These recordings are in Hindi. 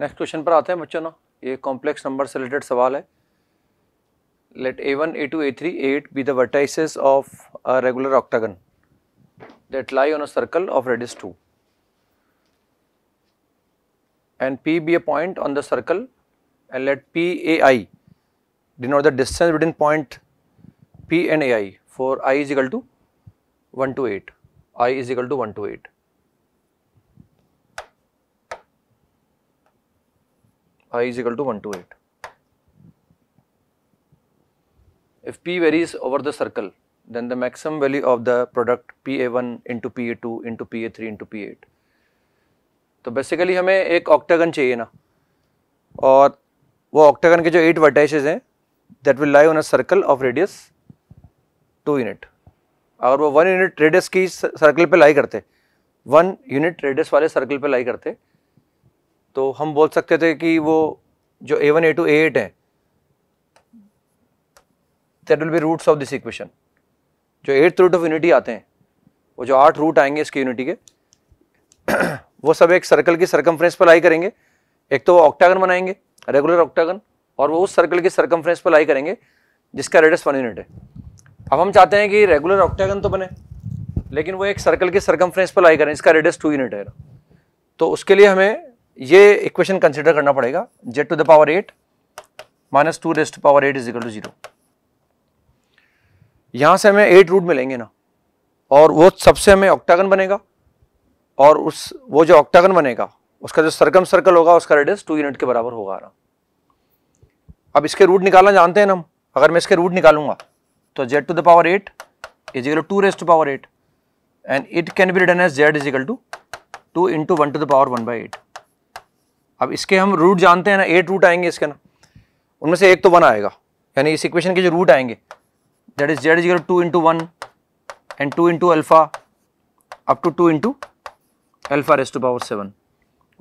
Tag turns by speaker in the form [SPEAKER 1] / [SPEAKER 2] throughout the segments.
[SPEAKER 1] नेक्स्ट क्वेश्चन पर आते हैं बच्चों ना ये कॉम्प्लेक्स नंबर से रिलेटेड सवाल है let A one A two A three eight be the vertices of a regular octagon that lie on a circle of radius two and P be a point on the circle and let P A I denote the distance between point P and A I for I is equal to one to eight I is equal to one to eight i is equal to 128. If p varies over the circle, then the maximum value of the product PA1 into PA2 into PA3 into PA8. तो बेसिकली हमें एक ऑक्टागन चाहिए ना और वो ऑक्टागन के जो एट वर्टाइसेज हैं that will lie on a circle of radius two unit अगर वो वन यूनिट रेडियस की सर्कल पे लाई करते वन यूनिट रेडियस वाले सर्कल पे लाई करते तो हम बोल सकते थे कि वो जो A one A two eight है that will be roots of this equation जो एट्थ रूट ऑफ यूनिटी आते हैं वो जो आठ रूट आएंगे इसकी यूनिटी के वो सब एक सर्कल की सर्कमफ्रेंस पर लाई करेंगे एक तो वो ऑक्टागन बनाएंगे रेगुलर ऑक्टागन और वो उस सर्कल की सर्कमफ्रेंस पर लाई करेंगे जिसका रेडियस वन यूनिट है अब हम चाहते हैं कि रेगुलर ऑक्टागन तो बने लेकिन वो एक सर्कल की सर्कमफ्रेंस पर लाई करें इसका रेडियस टू यूनिट है तो उसके लिए हमें ये इक्वेशन कंसिडर करना पड़ेगा Z to the power eight minus two raised power eight equal to zero यहां से हमें एट रूट मिलेंगे ना और वो सबसे हमें ऑक्टागन बनेगा और उस वो जो ऑक्टागन बनेगा उसका जो सर्कम सर्कल होगा उसका रेडियस टू यूनिट के बराबर होगा ना अब इसके रूट निकालना जानते हैं ना हम अगर मैं इसके रूट निकालूंगा तो Z to the power eight equal to raised to power eight and it can be written as Z equal to two into one to the power one by eight अब इसके हम रूट जानते हैं ना एट रूट आएंगे इसके ना उनमें से एक तो वन आएगा यानी इस इक्वेशन के जो रूट आएंगे that is Z is equal two into one and two into alpha up to two into alpha raised to power seven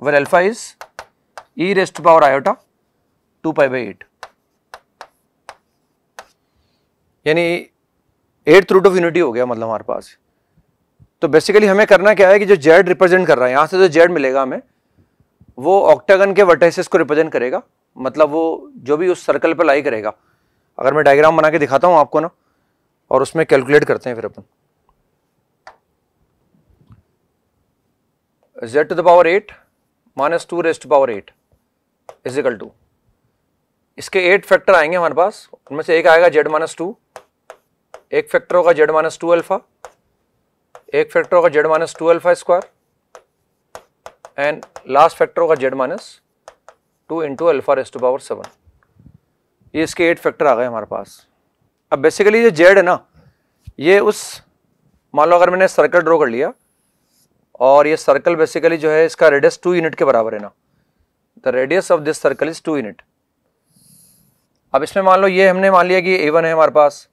[SPEAKER 1] where alpha is E raised to power iota two pi by eight यानी एट रूट ऑफ यूनिटी हो गया मतलब हमारे पास तो बेसिकली हमें करना क्या है कि जो जेड रिप्रेजेंट कर रहा है यहाँ से जो जेड मिलेगा हमें वो ऑक्टागन के वर्टाइसिस को रिप्रेजेंट करेगा मतलब वो जो भी उस सर्कल पर लाई करेगा अगर मैं डायग्राम बना के दिखाता हूँ आपको ना और उसमें कैलकुलेट करते हैं फिर अपन z to the power 8 minus two raised power 8 equal to इसके एट फैक्टर आएंगे हमारे पास उनमें से एक आएगा जेड माइनस टू एक फैक्टर होगा जेड माइनस टू अल्फा एक फैक्टर होगा Z minus two alpha square and last factor होगा Z minus two into alpha raised to power seven ये इसके एट फैक्टर आ गए हमारे पास अब बेसिकली ये जेड है ना ये उस मान लो अगर मैंने सर्कल ड्रॉ कर लिया और ये सर्कल बेसिकली जो है इसका रेडियस टू यूनिट के बराबर है ना the radius of this circle is two unit अब इसमें मान लो ये हमने मान लिया कि ए वन है हमारे पास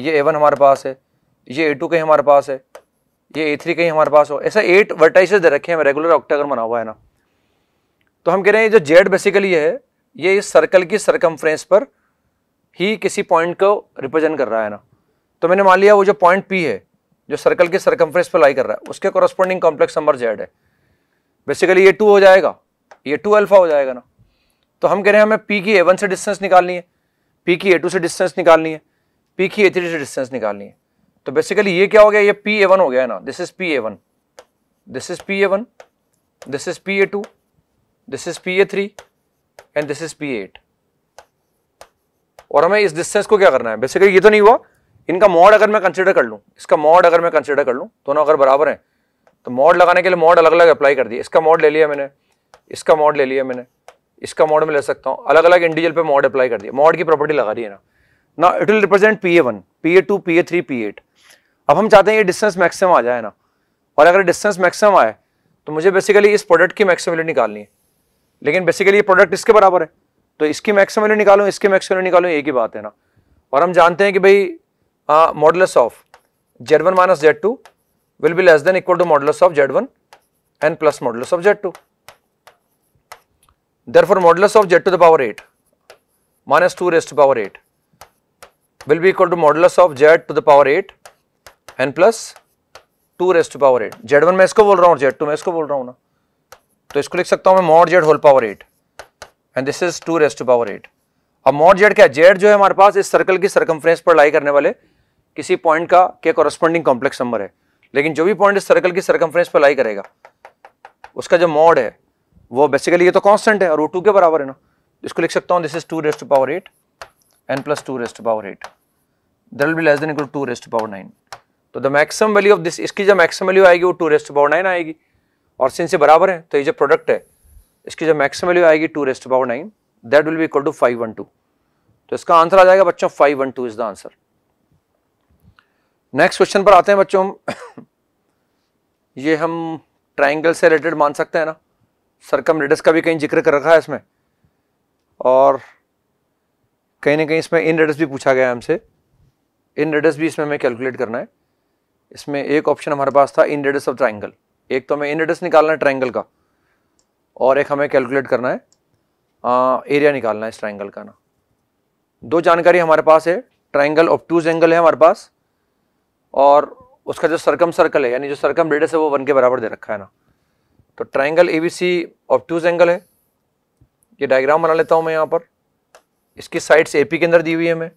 [SPEAKER 1] ये ए वन हमारे पास है ये ए टू के हमारे पास है ये ए थ्री कहीं हमारे पास हो ऐसा एट वर्टाइस दे रखे हैं रेगुलर ऑक्टागन बना हुआ है ना तो हम कह रहे हैं जो जेड बेसिकली है ये इस सर्कल की सरकमफ्रेंस पर ही किसी पॉइंट को रिप्रेजेंट कर रहा है ना तो मैंने मान लिया वो जो पॉइंट पी है जो सर्कल की सरकमफ्रेंस पर लाई कर रहा है उसके कॉरस्पॉन्डिंग कॉम्प्लेक्स नंबर जेड है बेसिकली ये टू हो जाएगा ये टू अल्फा हो जाएगा ना तो हम कह रहे हैं हमें पी की ए वन से डिस्टेंस निकालनी है पी की ए टू से डिस्टेंस निकालनी है पी की ए थ्री से डिस्टेंस निकालनी है तो बेसिकली ये क्या हो गया ये पी ए वन हो गया है ना this is P A one this is P A one this is P A two this is P A three and this is P eight और हमें इस डिस्टेंस को क्या करना है बेसिकली ये तो नहीं हुआ इनका मॉड अगर मैं कंसिडर कर लूँ इसका मॉड अगर मैं कंसिडर कर लूँ दोनों अगर बराबर हैं तो मॉड लगाने के लिए मॉड अलग अलग अप्लाई कर दिया इसका मॉड ले लिया मैंने इसका मॉड ले लिया मैंने इसका मॉड में ले सकता हूँ अलग अलग इंडिविजुअल पे मॉड अप्लाई कर दिया मॉड की प्रॉपर्टी लगा दी है ना ना it will represent P A one P A two P A three P eight अब हम चाहते हैं ये डिस्टेंस मैक्सिमम आ जाए ना और अगर डिस्टेंस मैक्सिमम आए तो मुझे बेसिकली इस प्रोडक्ट की मैक्सिमम वैल्यू निकालनी है लेकिन बेसिकली ये प्रोडक्ट इसके बराबर है तो इसकी मैक्सिमम वैल्यू निकालूँ इसकी मैक्सिमम वैल्यू निकालूँ एक ही बात है ना और हम जानते हैं कि भाई modulus of Z one minus Z two will be less than equal to modulus of Z one N plus modulus of Z two therefore of of Z to power eight minus two raised to power eight will be equal to modulus of Z to the power eight and plus two raised power eight Z one में इसको बोल रहा हूँ जेड टू में इसको बोल रहा हूँ ना तो इसको लिख सकता हूँ मैं mod Z whole power eight and this is two raised power eight अब मॉड जेड क्या जेड जो है हमारे पास इस सर्कल की सर्कम्फ्रेंस पर लाई करने वाले किसी पॉइंट का के कॉरस्पॉन्डिंग कॉम्प्लेक्स नंबर है लेकिन जो भी पॉइंट इस सर्कल की सर्कम्फ्रेंस पर लाई करेगा उसका जो मॉड है वो बेसिकली ये तो कॉन्स्टेंट है और वो टू के बराबर है ना इसको लिख सकता हूँ this is two raised power eight and plus two raised power eight there will be less than equal to raised power nine तो the maximum value of this इसकी जब मैक्सिमम वैल्यू आएगी वो टू रेस्ट पावर नाइन आएगी और सिंस ये बराबर है तो ये जो प्रोडक्ट है इसकी जो मैक्सिमम वैल्यू आएगी two raised power nine that will be equal to five one two तो इसका आंसर आ जाएगा बच्चों five one two is the answer next question पर आते हैं बच्चों हम ये हम ट्राइंगल से रिलेटेड मान सकते हैं ना सरकम रेडस का भी कहीं जिक्र कर रखा है इसमें और कहीं ना कहीं इसमें इन रेडस भी पूछा गया है हमसे इन रेडस भी इसमें हमें कैलकुलेट करना है इसमें एक ऑप्शन हमारे पास था इन रेडियस ऑफ ट्राइंगल एक तो हमें इन रेडियस निकालना है ट्राइंगल का और एक हमें कैलकुलेट करना है आ, एरिया निकालना है इस ट्राइंगल का ना दो जानकारी हमारे पास है ट्राइंगल ऑफ टूज एंगल है हमारे पास और उसका जो सरकम सर्कल है यानी जो सरकम रेडियस है वो वन के बराबर दे रखा है ना तो triangle A B C obtuse angle है ये डायग्राम बना लेता हूँ मैं यहाँ पर इसकी साइड्स ए पी के अंदर दी हुई है मैं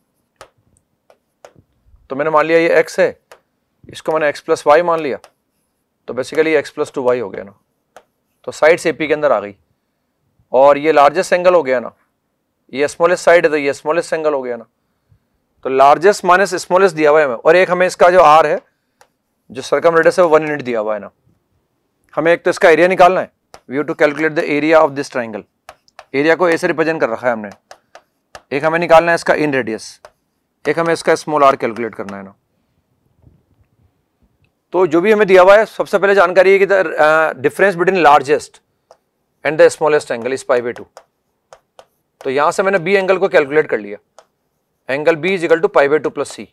[SPEAKER 1] तो मैंने मान लिया ये एक्स है इसको मैंने एक्स प्लस वाई मान लिया तो basically X plus two Y हो गया ना तो साइड्स ए पी के अंदर आ गई और ये लार्जेस्ट एंगल हो गया ना ये स्मॉलेस्ट साइड है तो ये स्मॉलेस्ट एंगल हो गया ना तो लार्जेस्ट माइनस स्मॉलेस्ट दिया हुआ है हमें और एक हमें इसका जो आर है जो सरकम रेडस है वो वन यूनिट दिया हुआ है ना हमें एक तो इसका एरिया निकालना है we you to calculate the area of this triangle area को ऐसे रिप्रेजेंट कर रखा है हमने एक हमें निकालना है इसका इन रेडियस एक हमें इसका स्मॉल आर कैलकुलेट करना है ना तो जो भी हमें दिया हुआ है सबसे पहले जानकारी है कि the difference between largest and the smallest angle is pi by two तो यहां से मैंने बी एंगल को कैलकुलेट कर लिया angle B is equal to pi by two plus C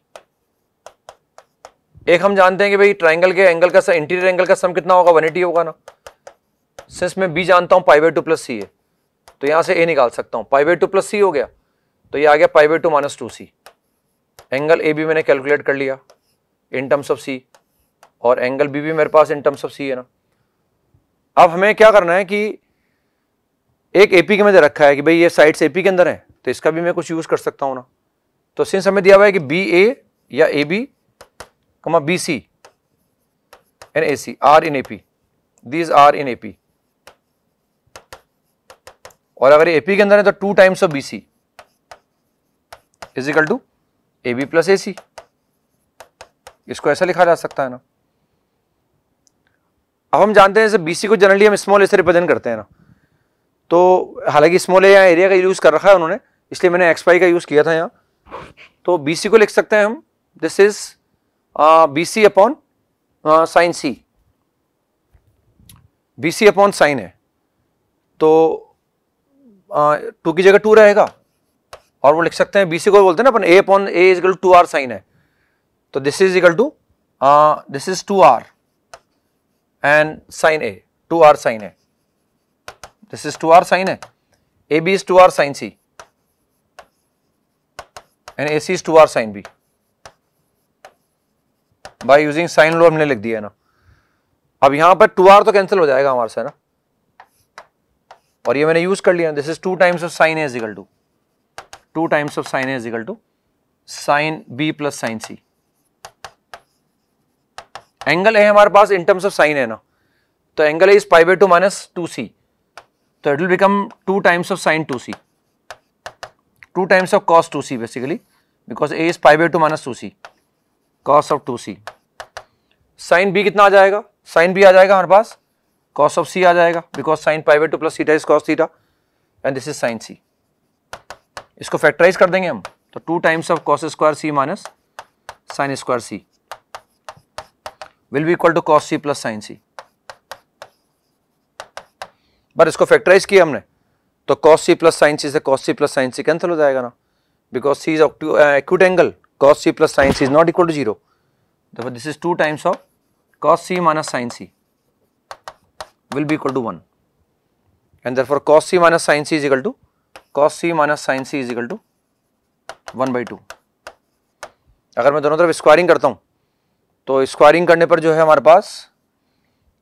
[SPEAKER 1] एक हम जानते हैं कि भाई ट्राइंगल के एंगल का इंटीरियर एंगल का सम कितना होगा 180 होगा ना सिंस मैं बी जानता हूँ pi by two plus C है तो यहाँ से ए निकाल सकता हूँ pi by two plus C हो गया तो ये आ गया pi by two minus two C angle A B मैंने कैलकुलेट कर लिया इन टर्म्स ऑफ सी और एंगल बी भी मेरे पास इन टर्म्स ऑफ सी है ना अब हमें क्या करना है कि एक एपी के में दे रखा है कि भाई ये साइड्स एपी के अंदर है तो इसका भी मैं कुछ यूज़ कर सकता हूँ ना तो सिंस हमें दिया हुआ है कि बी ए या A B comma B C and A C are in A P these are in A P और अगर ए पी के अंदर है तो two times of B C equal to A B plus A C इसको ऐसा लिखा जा सकता है ना अब हम जानते हैं जैसे बीसी को जनरली हम स्मॉल ऐसे से रिप्रेजेंट करते हैं ना तो हालांकि स्मॉल ए यहाँ एरिया का यूज़ कर रखा है उन्होंने इसलिए मैंने एक्स का यूज़ किया था यहाँ तो बी सी को लिख सकते हैं हम this is B C upon sine C B C upon sine है तो टू की जगह टू रहेगा और वो लिख सकते हैं बी सी को बोलते हैं ना अपन A upon A equal to R sine है तो this is equal to this is two R and sin A, 2R sin A. This is 2R sin A, AB is 2R sin C and AC is 2R sin B. By using sine law, हमने लिख दिया ना अब यहां पर टू आर तो कैंसिल हो जाएगा हमारे से ना और ये मैंने यूज कर लिया this is two times of sine as equal to two times of sine as equal to sine B plus sine C angle है हमारे पास इन टर्म्स ऑफ साइन है ना तो angle is pi by two minus two C तो it will become two times of sine two C two times of cos two C basically because A is pi by two minus two C cos of two C sine B कितना आ जाएगा साइन बी आ जाएगा हमारे पास कॉस ऑफ सी आ जाएगा because sine pi by two plus theta is cos theta and this is sine C इसको फैक्टराइज कर देंगे हम तो two times of cos square C minus sine square C will be equal to cos C plus sin c पर इसको फैक्टराइज किया हमने तो cos C plus sin c से cos C plus sin c cancel हो जाएगा ना because C is acute angle cos C plus sin c is not equal to zero this is two times of cos c minus sin c will be equal to one and there cos c minus sin c is equal to cos c minus sin c is equal to one by two अगर मैं दोनों तरफ स्क्वायरिंग करता हूँ तो स्क्वायरिंग करने पर जो है हमारे पास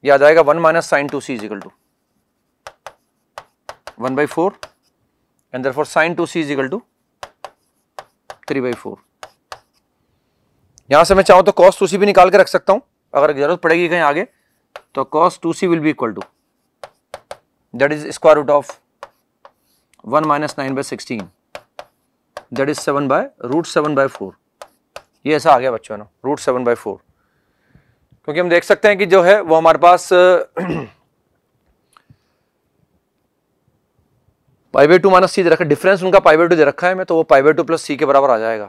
[SPEAKER 1] ये आ जाएगा one minus sine two C equal to one by four and for for sine two C equal to three by four यहां से मैं चाहूँ तो कॉस टू सी भी निकाल के रख सकता हूँ अगर जरूरत पड़ेगी कहीं आगे तो cos two C will be equal to that is square root of one minus nine by sixteen that is seven by root seven by four ये ऐसा आ गया बच्चों ना रूट सेवन बाय फोर क्योंकि हम देख सकते हैं कि जो है वो हमारे पास pi by two minus C दे रखा है डिफरेंस उनका पाई बाई टू दे रखा है मैं तो वो pi by two plus C के बराबर आ जाएगा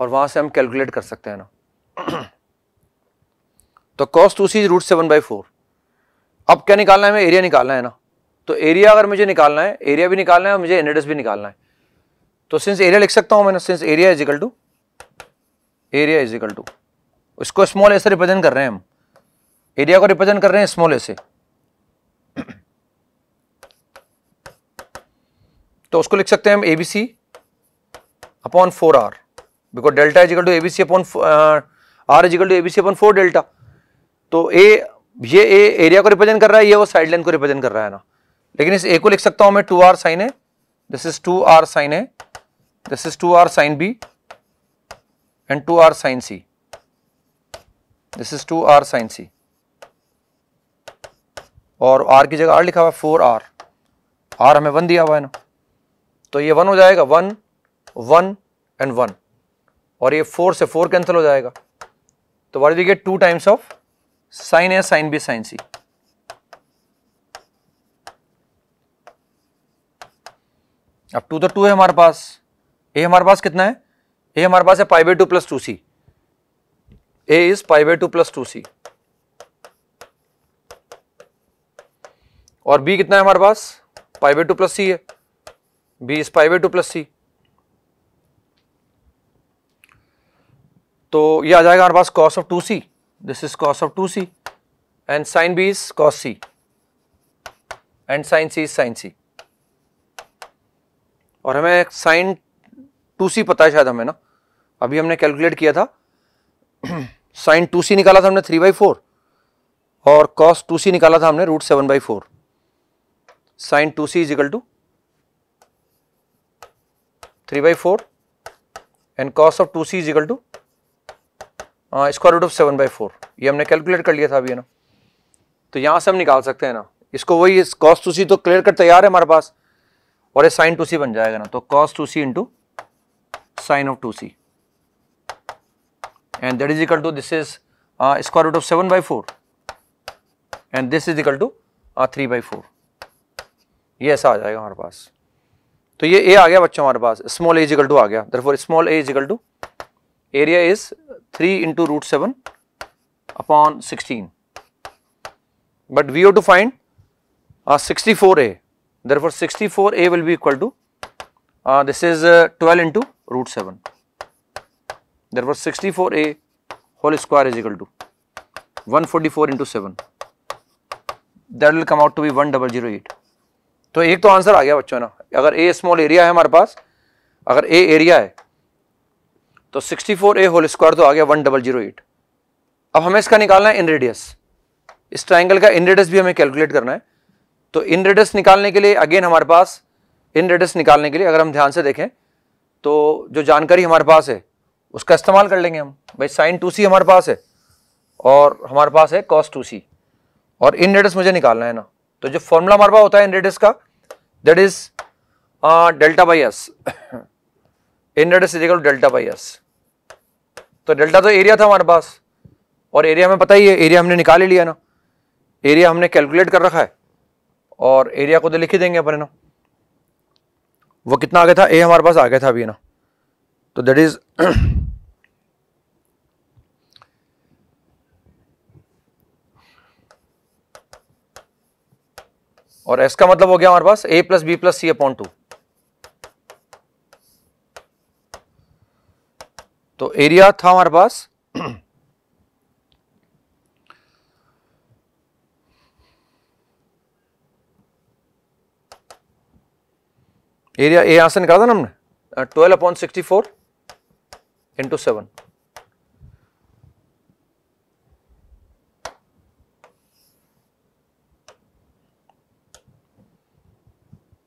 [SPEAKER 1] और वहां से हम कैलकुलेट कर सकते हैं ना तो cos two C root seven by four अब क्या निकालना है हमें एरिया निकालना है ना तो एरिया अगर मुझे निकालना है एरिया भी निकालना है और मुझे एनएडस भी निकालना है तो सिंस एरिया लिख सकता हूं मैंने since area equal to area equal to उसको स्मॉल ए से रिप्रेजेंट कर रहे हैं हम एरिया को रिप्रेजेंट कर रहे हैं स्मॉल ए से तो उसको लिख सकते हैं हम ABC upon four R because delta equal to ABC upon R equal to ABC upon four delta तो ए ये ए एरिया को रिप्रेजेंट कर रहा है ये वो साइड लेंथ को रिप्रेजेंट कर रहा है ना लेकिन इस ए को लिख सकता हूं मैं two R sine A this is two R sine A this is two R sine B and two R sine C this is two R sine C और आर की जगह आर लिखा हुआ है फोर आर आर हमें वन दिया हुआ है ना तो ये वन हो जाएगा वन वन एंड वन और ये फोर से फोर कैंसिल हो जाएगा तो वाट देखिए get two times of sine A sine B sine C अब टू तो टू है हमारे पास ए हमारे पास कितना है ए हमारे पास है pi by two plus two C is pi by two plus two C और बी कितना है हमारे पास pi by two plus C है B is pi by two plus C तो ये आ जाएगा हमारे पास cos of two C this is cos of two C and sine B is cos C and sine C is sine C और हमें साइन टू सी पता है शायद हमें ना अभी हमने कैलकुलेट किया था साइन टू सी निकाला था हमने थ्री बाई फोर और कॉस टू सी निकाला था हमने root seven by four sine two C equal to three by four and cos of two C equal to square root of seven by four ये हमने कैलकुलेट कर लिया था अभी है ना तो यहाँ से हम निकाल सकते हैं ना इसको वही इस कॉस टू सी तो क्लियर कट तैयार है हमारे पास और ये साइन टू सी बन जाएगा ना तो cos two C into sine of two C and that is equal to this is uh, square root of 7 by 4 and this is equal to uh, 3 by 4 ये ऐसा आ जाएगा हमारे पास तो ये ए आ गया बच्चों हमारे पास स्मॉल एज इकल टू आ गया therefore small S equal to area is three into root seven upon sixteen but we ought to find sixty four A therefore sixty four A will be equal to this is twelve into root seven therefore 64a whole square is equal to 144 into 7 that will come out to be 1008 तो एक तो आंसर आ गया बच्चों ना अगर ए स्मॉल एरिया है हमारे पास अगर ए एरिया है तो 64 ए होल स्क्वायर तो आ गया 1008 अब हमें इसका निकालना है इन रेडियस इस ट्राइंगल का इन रेडियस भी हमें कैलकुलेट करना है तो इन रेडियस निकालने के लिए अगेन हमारे पास इन रेडियस निकालने के लिए अगर हम ध्यान से देखें तो जो जानकारी हमारे पास है उसका इस्तेमाल कर लेंगे हम भाई साइन टू सी हमारे पास है और हमारे पास है कॉस टू सी और इन रेडस मुझे निकालना है ना तो जो फॉर्मूला हमारे पास होता है इन रेडस का that is delta by S inradius is equal delta by S तो डेल्टा तो एरिया था हमारे पास और एरिया हमें पता ही है एरिया हमने निकाल ही लिया ना एरिया हमने कैलकुलेट कर रखा है और एरिया को तो लिख ही देंगे अपने ना वो कितना आ गया था ए हमारे पास आ गया था अभी ना तो दैट इज और एस का मतलब हो गया हमारे पास A plus B plus C upon two तो एरिया था हमारे पास एरिया ए यहां से निकाला था ना हमने twelve upon sixty four into seven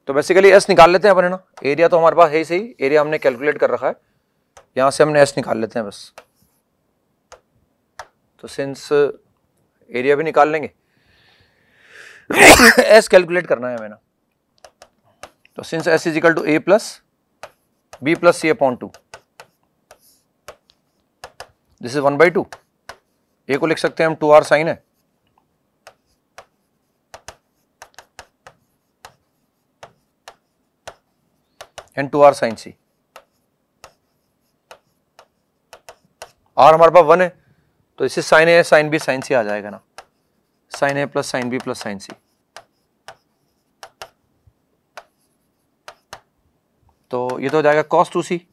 [SPEAKER 1] तो बेसिकली एस निकाल लेते हैं अपने ना एरिया तो हमारे पास है ही सही एरिया हमने कैलकुलेट कर रखा है यहां से हमने एस निकाल लेते हैं बस तो सिंस एरिया uh, भी निकाल लेंगे एस कैलकुलेट करना है हमें ना तो since S equal to A plus B plus C upon two this is one by two A को लिख सकते हैं हम टू आर साइन है and two R sine C R हमारे पास वन है तो इसे sine A sine B sine C आ जाएगा ना sine A plus sine B plus sine C तो ये तो हो जाएगा कॉस टू सी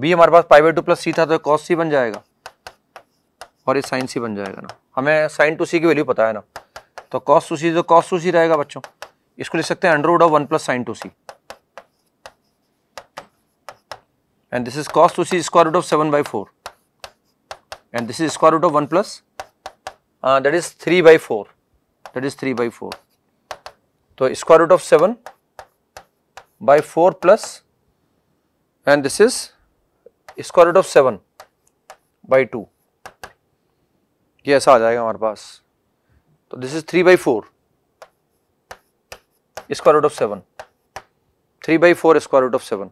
[SPEAKER 1] बी हमारे पास pi by two plus C था तो कॉस सी बन जाएगा और ये साइन सी बन जाएगा ना हमें साइन टू सी की वैल्यू पता है ना तो कॉस टू सी तो कॉस टू सी रहेगा बच्चों इसको लिख सकते हैं under root of one plus sine two C and this is cos two C square root of seven by four and this is square root of one plus that is three by four that is three by four तो square root of seven by four plus and this is square root of seven by two ये ऐसा आ जाएगा हमारे पास तो this is three by four square root of seven three by four square root of seven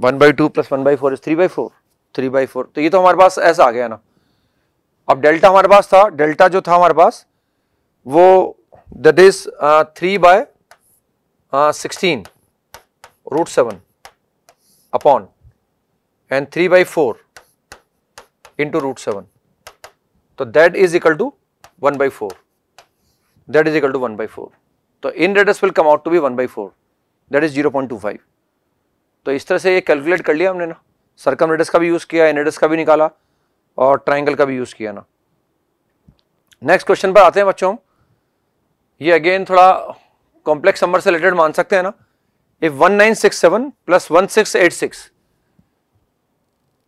[SPEAKER 1] one by two plus one by four is three by four three by four तो ये तो हमारे पास ऐसा आ गया ना अब डेल्टा हमारे पास था डेल्टा जो था हमारे पास वो that is three by sixteen root seven upon three by and 3 root seven तो that is So, two one by four that is 4, two one by four तो inradius will come out to be one by four that is zero point two five तो इस तरह से ये कैलकुलेट कर लिया हमने ना सर्कम रेडस का भी यूज़ किया इन रेडस का भी निकाला और ट्राइंगल का भी यूज़ किया ना नेक्स्ट क्वेश्चन पर आते हैं बच्चों ये अगेन थोड़ा कॉम्प्लेक्स नंबर से रिलेटेड मान सकते हैं ना if one nine six seven plus one six eight six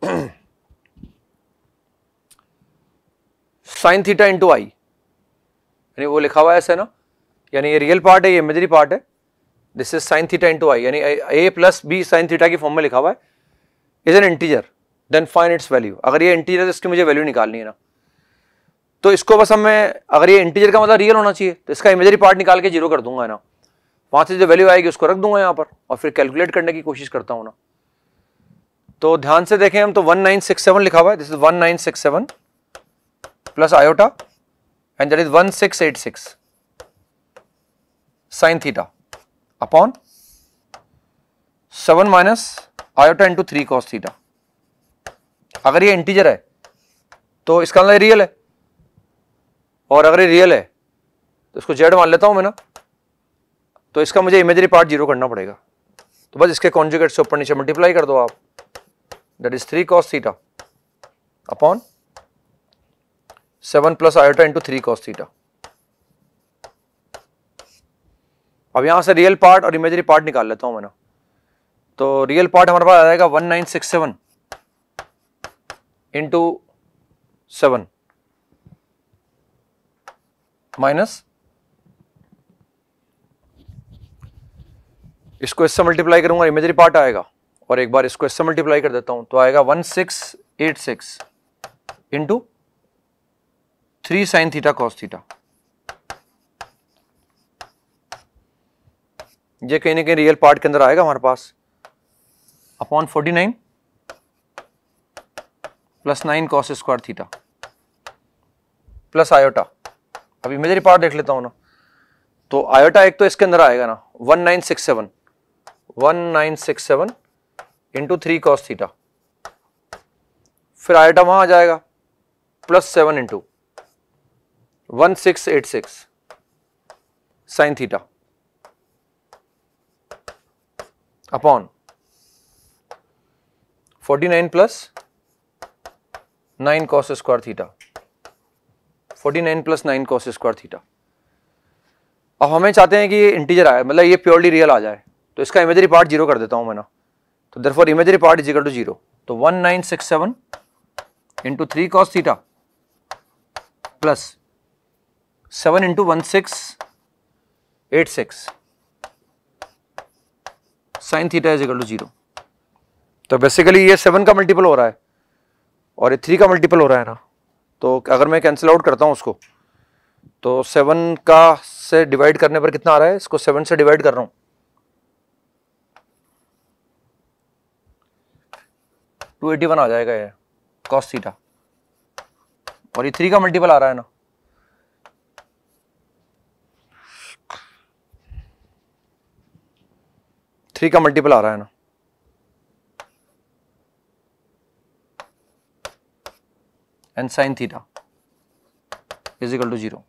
[SPEAKER 1] sine theta into I यानी वो लिखा हुआ है ऐसे ना यानी ये रियल पार्ट है ये इमेजरी पार्ट है this is sine theta into I यानी A plus B sine theta की फॉर्म में लिखा हुआ है is an integer then fine its value अगर ये इंटीजर है इसकी मुझे वैल्यू निकालनी है ना तो इसको बस हमें अगर ये इंटीजर का मतलब रियल होना चाहिए तो इसका इमेजरी पार्ट निकाल के जीरो कर दूंगा ना वहाँ से जो वैल्यू आएगी उसको रख दूंगा यहाँ पर और फिर कैलकुलेट करने की कोशिश करता हूँ ना तो ध्यान से देखें हम तो 1967 लिखा हुआ है this is 1967 plus iota and that is 1686 sine theta upon seven minus iota into three cos theta अगर ये इंटीजर है तो इसका मतलब रियल है और अगर ये रियल है तो इसको जेड मान लेता हूं मैं ना तो इसका मुझे इमेजरी पार्ट जीरो करना पड़ेगा तो बस इसके कॉन्जुगेट से ऊपर नीचे मल्टीप्लाई कर दो आप that is 3 cos theta upon 7 plus iota into 3 cos theta. अब यहां से रियल पार्ट और इमेजरी पार्ट निकाल लेता हूँ मैं तो रियल पार्ट हमारे पास आ जाएगा 1967 इंटू सेवन माइनस इसको इससे मल्टीप्लाई करूंगा इमेजरी पार्ट आएगा और एक बार इसको इससे मल्टीप्लाई कर देता हूं तो आएगा one six eight six into three sine theta cos theta ये कहीं ना कहीं रियल पार्ट के अंदर आएगा हमारे पास upon forty nine plus nine cos square theta plus iota अभी मेजरी पार्ट देख लेता हूं ना तो आयोटा एक तो इसके अंदर आएगा ना one nine six seven one nine six seven into three cos theta फिर आइटा वहां आ जाएगा plus seven into one six eight six sine theta upon forty nine plus nine cos square theta forty nine plus nine cos square theta अब हमें चाहते हैं कि ये इंटीजर आए मतलब ये प्योरली रियल आ जाए तो इसका इमेजरी पार्ट जीरो कर देता हूं मैं ना तो for imaginary part is equal to zero तो one nine six seven into three cos theta plus seven into one six eight six sine theta is equal to zero तो बेसिकली ये सेवन का मल्टीपल हो रहा है और ये थ्री का मल्टीपल हो रहा है ना तो अगर मैं कैंसिल आउट करता हूँ उसको तो सेवन का से डिवाइड करने पर कितना आ रहा है इसको सेवन से डिवाइड कर रहा हूँ टू एटी वन आ जाएगा ये कॉस थीटा और ये थ्री का मल्टीपल आ रहा है ना थ्री का मल्टीपल आ रहा है ना and sine theta is equal to zero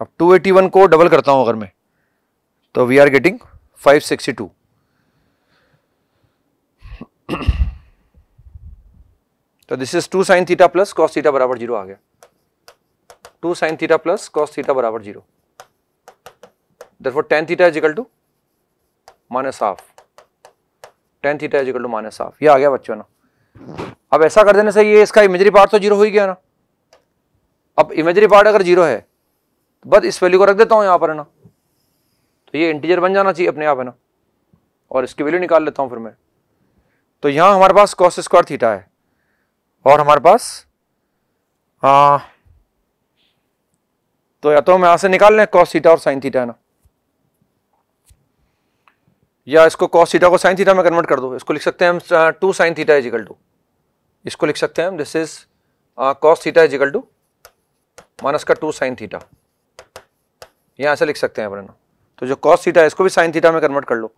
[SPEAKER 1] अब 281 को डबल करता हूं अगर मैं तो वी आर गेटिंग 562 तो this is two sine theta plus cos theta बराबर जीरो आ गया two sine theta plus cos theta बराबर जीरो therefore theta equal to equal to minus theta equal to is equal to ये आ गया बच्चों ना अब ऐसा कर देने से ये इसका इमेजरी पार्ट तो जीरो हो ही गया ना अब इमेजरी पार्ट अगर जीरो है तो बस इस वैल्यू को रख देता हूँ यहाँ पर है ना तो ये इंटीजर बन जाना चाहिए अपने आप है ना और इसकी वैल्यू निकाल लेता हूँ फिर मैं तो यहाँ हमारे पास कॉस स्क्वायर थीटा है और हमारे पास आ, तो या तो हम यहां से निकाल लें कॉस थीटा और साइन थीटा है ना या इसको कॉस थीटा को साइन थीटा में कन्वर्ट कर दो इसको लिख सकते हैं हम two sine theta equal to इसको लिख सकते हैं हम this is cos theta equal to minus का टू साइन थीटा यहाँ ऐसे लिख सकते हैं अपने ना तो जो कॉस थीटा है इसको भी साइन थीटा में कन्वर्ट कर लो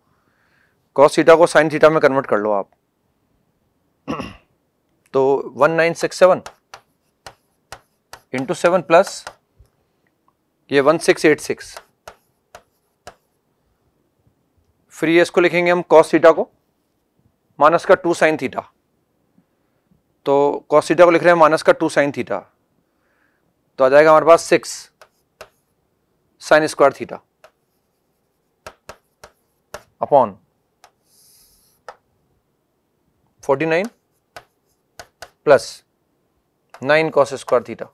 [SPEAKER 1] कॉस थीटा को साइन थीटा में कन्वर्ट कर लो आप तो 1967 इंटू सेवन प्लस ये 1686 फ्री इसको लिखेंगे हम कॉस थीटा को माइनस का टू साइन थीटा तो कॉस थीटा को लिख रहे हैं माइनस का टू साइन थीटा तो आ जाएगा हमारे पास six sine square theta upon forty nine plus nine cos square theta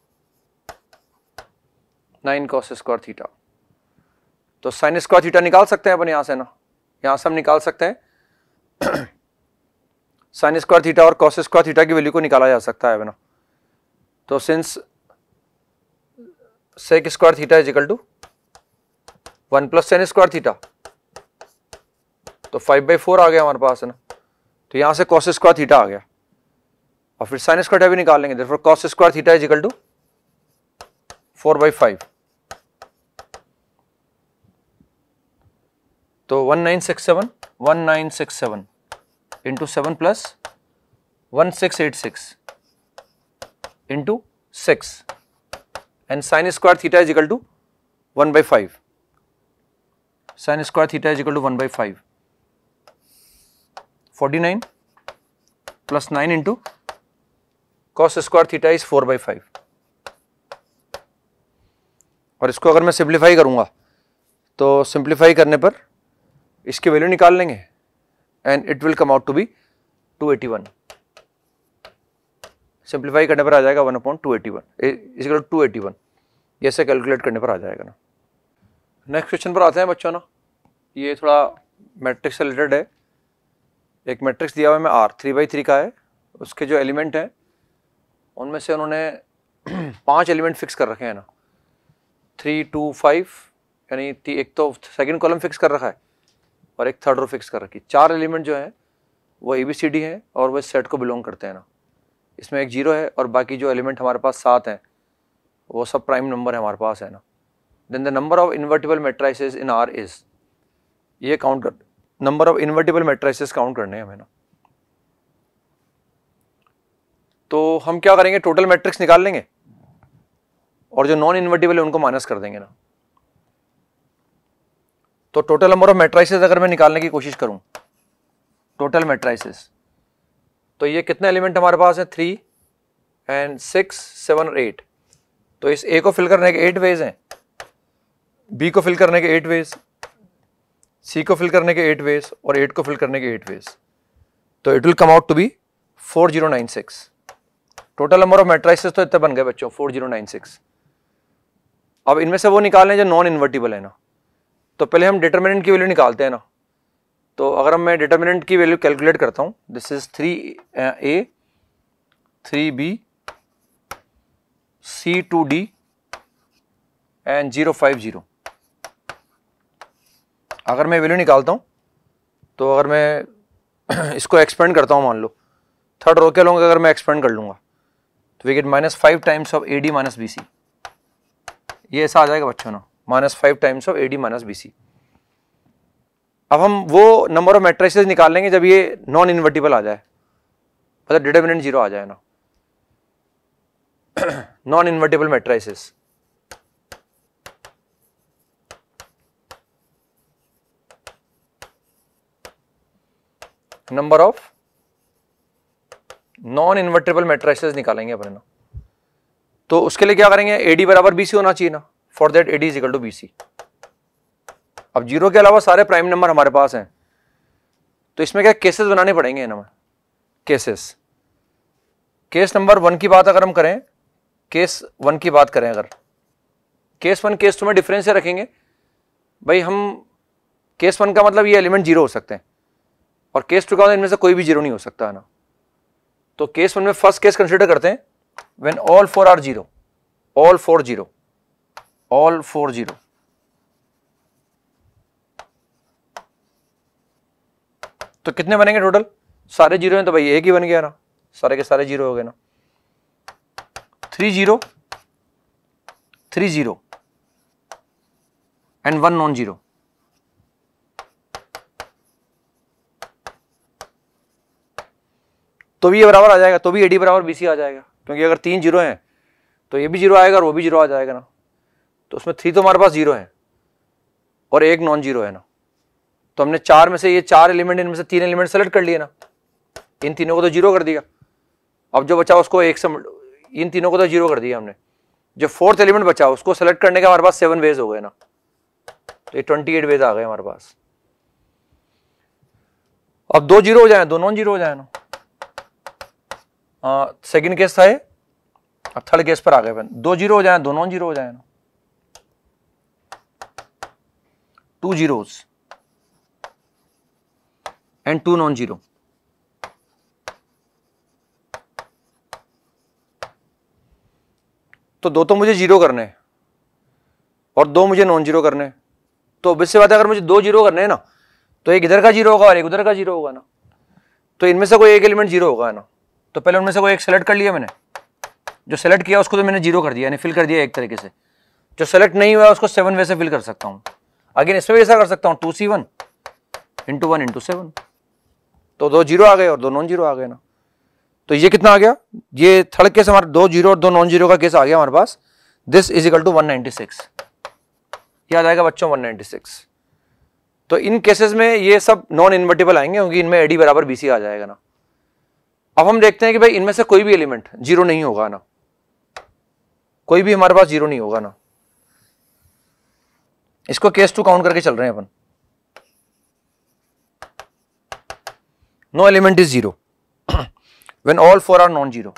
[SPEAKER 1] nine cos square theta तो साइन स्क्वायर थीटा निकाल सकते हैं अपन यहां से ना यहां से हम निकाल सकते हैं साइन स्क्वायर थीटा और कॉस स्क्वायर थीटा की वैल्यू को निकाला जा सकता है ना तो since sec square theta is equal to one plus sine square theta तो फाइव बाई फोर आ गया हमारे पास है ना तो यहां से कॉस स्क्वायर थीटा आ गया और फिर साइन स्क्वायर भी निकाल लेंगे four by five into seven plus six eight six into six and sine square theta equal to one by five sine square theta equal to one by five forty nine plus nine into cos square theta is four by five और इसको अगर मैं सिंप्लीफाई करूँगा तो सिंप्लीफाई करने पर इसकी वैल्यू निकाल लेंगे and it will come out to be 281 simplify करने पर आ जाएगा one upon two eighty one two eighty one जैसे कैलकुलेट करने पर आ जाएगा ना नेक्स्ट क्वेश्चन पर आते हैं बच्चों ना ये थोड़ा मैट्रिक्स से रिलेटेड है एक मैट्रिक्स दिया हुआ है मैं आर थ्री बाई थ्री का है उसके जो एलिमेंट हैं उनमें से उन्होंने पांच एलिमेंट फिक्स कर रखे हैं ना थ्री टू फाइव यानी एक तो सेकंड कॉलम फिक्स कर रखा है और एक थर्ड रो फिक्स कर रखी चार एलिमेंट जो हैं वो ए बी सी डी हैं और वह सेट को बिलोंग करते हैं ना इसमें एक जीरो है और बाकी जो एलिमेंट हमारे पास सात हैं वो सब प्राइम नंबर है हमारे पास है ना then the number of invertible matrices in R is ये काउंट कर number of invertible matrices count करने हैं हमें ना तो हम क्या करेंगे टोटल मैट्रिक्स निकाल लेंगे और जो नॉन इन्वर्टिबल है उनको माइनस कर देंगे ना तो टोटल नंबर ऑफ मेट्राइसिस अगर मैं निकालने की कोशिश करूं टोटल मेट्राइसिस तो ये कितने एलिमेंट हमारे पास है थ्री एंड सिक्स सेवन और एट तो इस ए को फिल करने के एट वेज हैं बी को फिल करने के एट वेज सी को फिल करने के एट वेज और एट को फिल करने के एट वेज तो it will come out to be four zero nine six total number of matrices तो इतने बन गए बच्चों फोर जीरो नाइन सिक्स अब इनमें से वो निकालें जो नॉन इन्वर्टिबल है ना तो पहले हम डिटर्मिनेंट की वैल्यू निकालते हैं ना तो अगर मैं डिटर्मिनेंट की वैल्यू कैलकुलेट करता हूँ this is three A three B C two D and zero five zero अगर मैं वैल्यू निकालता हूँ तो अगर मैं इसको एक्सपेंड करता हूँ मान लो थर्ड रो के लूँगा अगर मैं एक्सपेंड कर लूँगा तो we get minus five times of A D minus B C ये ऐसा आ जाएगा बच्चों ना minus five times of A D minus B C अब हम वो नंबर ऑफ मेट्राइसेस निकाल लेंगे जब ये नॉन इन्वर्टिबल आ जाए मतलब डिटर्मिनेंट जीरो आ जाए ना non invertible matrices number of non invertible matrices निकालेंगे अपने ना तो उसके लिए क्या करेंगे ए डी बराबर बी सी होना चाहिए ना for that A D is equal to B C अब जीरो के अलावा सारे प्राइम नंबर हमारे पास हैं तो इसमें क्या केसेस बनाने पड़ेंगे ना हमें केसेस केस नंबर वन की बात अगर हम करें केस वन की बात करें अगर केस वन केस टू में डिफरेंस रखेंगे भाई हम केस वन का मतलब ये एलिमेंट जीरो हो सकते हैं और केस टू का मतलब इनमें से कोई भी जीरो नहीं हो सकता है ना तो केस वन में फर्स्ट केस कंसिडर करते हैं when all four are zero all four zero all four zero तो कितने बनेंगे टोटल सारे जीरो हैं तो भाई एक ही बन गया ना सारे के सारे जीरो हो गए ना three zero three zero and one non zero तो भी ये बराबर आ जाएगा तो भी ए डी बराबर बी सी आ जाएगा क्योंकि अगर तीन जीरो हैं तो ये भी जीरो आएगा और वो भी जीरो आ जाएगा ना तो उसमें थ्री तो हमारे पास जीरो है और एक नॉन जीरो है ना तो हमने चार में से ये चार एलिमेंट इनमें से तीन एलिमेंट सेलेक्ट कर लिए ना इन तीनों को तो जीरो कर दिया अब जो बचा उसको एक से इन तीनों को तो जीरो कर दिया हमने जो फोर्थ एलिमेंट बचा उसको सेलेक्ट करने का हमारे पास सेवन वेज हो गए ना तो ये ट्वेंटी एट वेज आ गए हमारे पास अब दो जीरो हो जाए दो नॉन जीरो हो जाए ना सेकंड केस था ये अब थर्ड केस पर आ गए अपन दो जीरो हो जाए दोनों जीरो हो जाए ना two zeros and two non zero तो दो तो मुझे जीरो करने हैं और दो मुझे नॉन जीरो करने हैं तो इससे बात है अगर मुझे दो जीरो करने हैं ना तो एक इधर का जीरो होगा और एक उधर का जीरो होगा ना तो इनमें से कोई एक एलिमेंट जीरो होगा ना तो पहले उनमें से कोई एक सेलेक्ट कर लिया मैंने जो सेलेक्ट किया उसको तो मैंने जीरो कर दिया यानी फिल कर दिया एक तरीके से जो सेलेक्ट नहीं हुआ उसको सेवन वैसे फिल कर सकता हूँ अगेन इसमें ऐसा कर सकता हूँ two C one into one into seven तो दो जीरो आ गए और दो नॉन जीरो आ गए ना तो ये कितना आ गया ये थर्ड केस हमारे दो जीरो और दो नॉन जीरो का केस आ गया हमारे पास this is equal to one ninety six याद आएगा बच्चों वन नाइनटी सिक्स तो इन केसेस में ये सब नॉन इन्वर्टेबल आएंगे क्योंकि इनमें एडी बराबर सी आ जाएगा ना अब हम देखते हैं कि भाई इनमें से कोई भी एलिमेंट जीरो नहीं होगा ना कोई भी हमारे पास जीरो नहीं होगा ना इसको केस टू काउंट करके चल रहे हैं अपन no element is zero when all four are non zero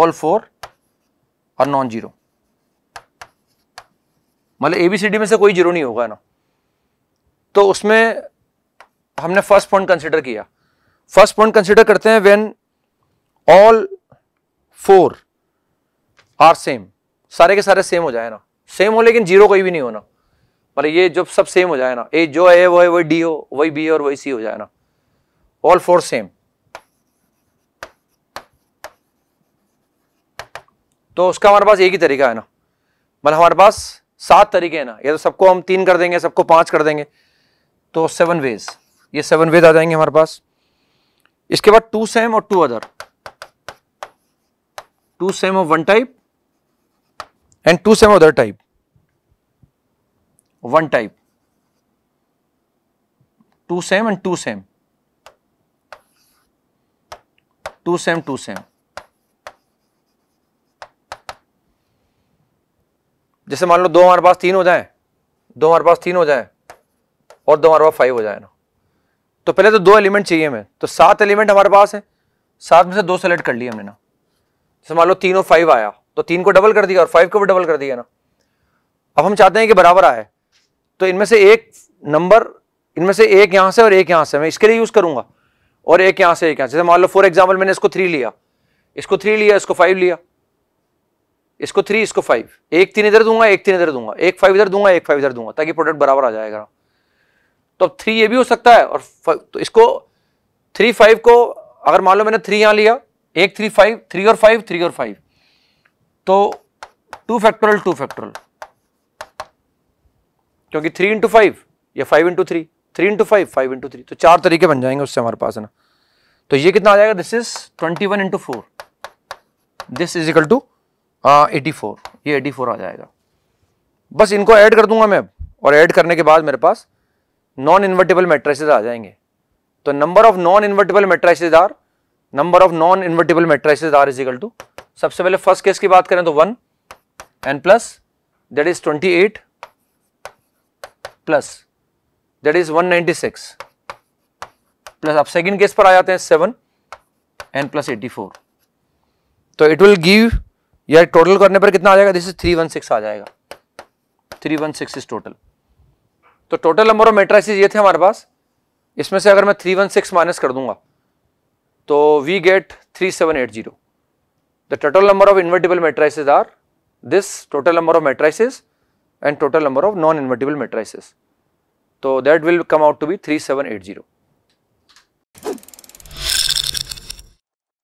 [SPEAKER 1] all four are non zero मतलब एबीसीडी में से कोई जीरो नहीं होगा ना तो उसमें हमने फर्स्ट पॉइंट कंसिडर किया फर्स्ट पॉइंट कंसिडर करते हैं when all four are same सारे के सारे सेम हो जाए ना सेम हो लेकिन जीरो कोई भी नहीं होना मतलब ये जब सब सेम हो जाए ना ए जो है वो है वही डी हो वही बी और वही सी हो जाए ना ऑल फोर सेम तो उसका हमारे पास एक ही तरीका है ना मतलब हमारे पास सात तरीके हैं ना ये तो सबको हम तीन कर देंगे सबको पांच कर देंगे तो सेवन वेज़ ये सेवन वेद आ जाएंगे हमारे पास इसके बाद टू सेम और two other two same of one type and two same other type one type two same and two same two same two same जैसे मान लो दो हमारे पास तीन हो जाए दो हमारे पास तीन हो जाए और दो हमारे पास फाइव हो जाए ना तो पहले तो दो एलिमेंट चाहिए हमें तो सात एलिमेंट हमारे पास है सात में से दो सेलेक्ट कर लिया हमने ना जैसे मान लो तीन और फाइव आया तो तीन को डबल कर दिया और फाइव को भी डबल कर दिया ना अब हम चाहते हैं कि बराबर आए तो इनमें से एक नंबर इनमें से एक यहाँ से और एक यहाँ से मैं इसके लिए यूज़ करूंगा और एक यहाँ से एक यहाँ जैसे मान लो फॉर एग्जाम्पल मैंने इसको थ्री लिया इसको थ्री लिया इसको फाइव लिया इसको थ्री इसको फाइव एक तीन इधर दूंगा एक तीन इधर दूंगा एक फाइव इधर दूंगा एक फाइव इधर दूंगा ताकि प्रोडक्ट बराबर आ जाएगा तो अब थ्री ये भी हो सकता है और तो इसको थ्री फाइव को अगर मान लो मैंने थ्री यहां लिया एक थ्री फाइव थ्री और फाइव थ्री और फाइव तो टू फैक्टोरल टू फैक्टोरल क्योंकि थ्री इंटू फाइव या five into three three into five five into three तो चार तरीके बन जाएंगे उससे हमारे पास है ना तो ये कितना आ जाएगा this is twenty one into four this is equal to eighty four ये एटी फोर आ जाएगा बस इनको ऐड कर दूंगा मैं और ऐड करने के बाद मेरे पास नॉन इन्वर्टेबल मेट्राइसिस आ जाएंगे तो number of non invertible matrices are number of non invertible matrices are is equal to सबसे पहले फर्स्ट केस की बात करें तो one N plus that is twenty eight plus that is one ninety six plus आप सेकेंड केस पर आ जाते हैं seven N plus eighty four तो इट विल गिव या टोटल करने पर कितना आ जाएगा this is three one six आ जाएगा three one six is total तो टोटल नंबर ऑफ मेट्राइसिस ये थे हमारे पास इसमें से अगर मैं थ्री वन सिक्स माइनस कर दूंगा तो we get three seven eight zero the total number of invertible matrices are this total number of matrices and total number of non invertible matrices तो that will come out to be three seven eight zero